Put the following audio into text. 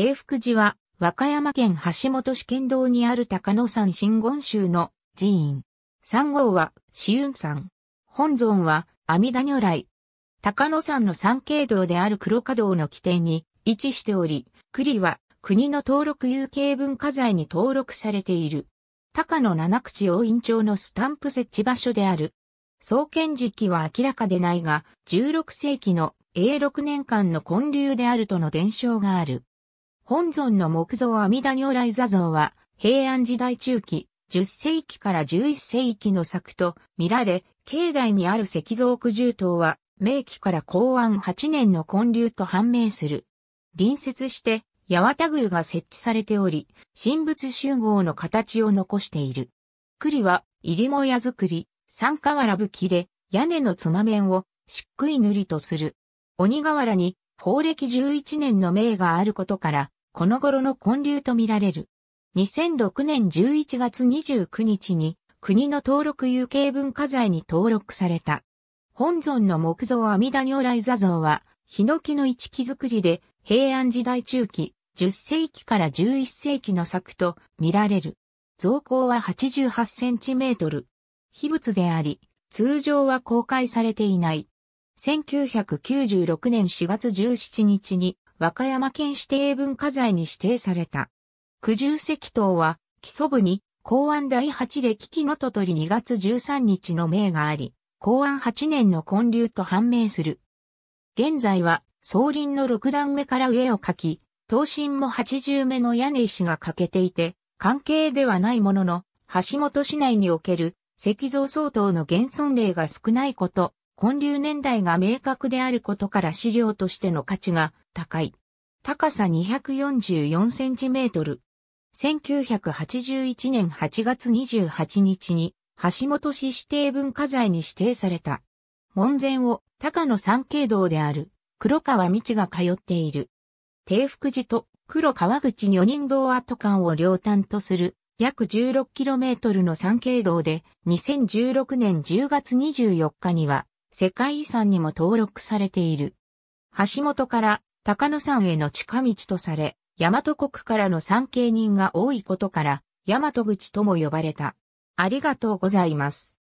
定福寺は、和歌山県橋本市県道にある高野山真言宗の寺院。三号は、紫雲山。本尊は、阿弥陀如来。高野山の山景道である黒華道の起点に位置しており、栗は国の登録有形文化財に登録されている。高野七口王院町のスタンプ設置場所である。創建時期は明らかでないが、16世紀の永禄年間の建立であるとの伝承がある。本尊の木造阿弥陀如来座像は、平安時代中期、10世紀から11世紀の作と見られ、境内にある石像九重塔は、明紀から公安8年の建立と判明する。隣接して、八幡宮が設置されており、神仏集合の形を残している。栗は、入りもや作り、三瓦武器で、屋根のつま面を、しっくい塗りとする。鬼瓦に、法暦11年の命があることから、この頃の混流とみられる。2006年11月29日に国の登録有形文化財に登録された。本尊の木造阿弥陀如来座像は、ヒノキの一木造りで、平安時代中期、10世紀から11世紀の作と見られる。造高は88センチメートル。秘仏であり、通常は公開されていない。1996年4月17日に和歌山県指定文化財に指定された。九十石塔は、基礎部に、公安第8で危機のととり2月13日の命があり、公安8年の建立と判明する。現在は、総林の6段目から上を書き、東進も80目の屋根石が欠けていて、関係ではないものの、橋本市内における石像相当の現存例が少ないこと、混流年代が明確であることから資料としての価値が高い。高さ244センチメートル。1981年8月28日に橋本市指定文化財に指定された。門前を高野三景堂である黒川道が通っている。帝福寺と黒川口女人堂跡間を両端とする約 16km の三景堂で2016年10月24日には世界遺産にも登録されている。橋本から高野山への近道とされ、大和国からの参詣人が多いことから、大和口とも呼ばれた。ありがとうございます。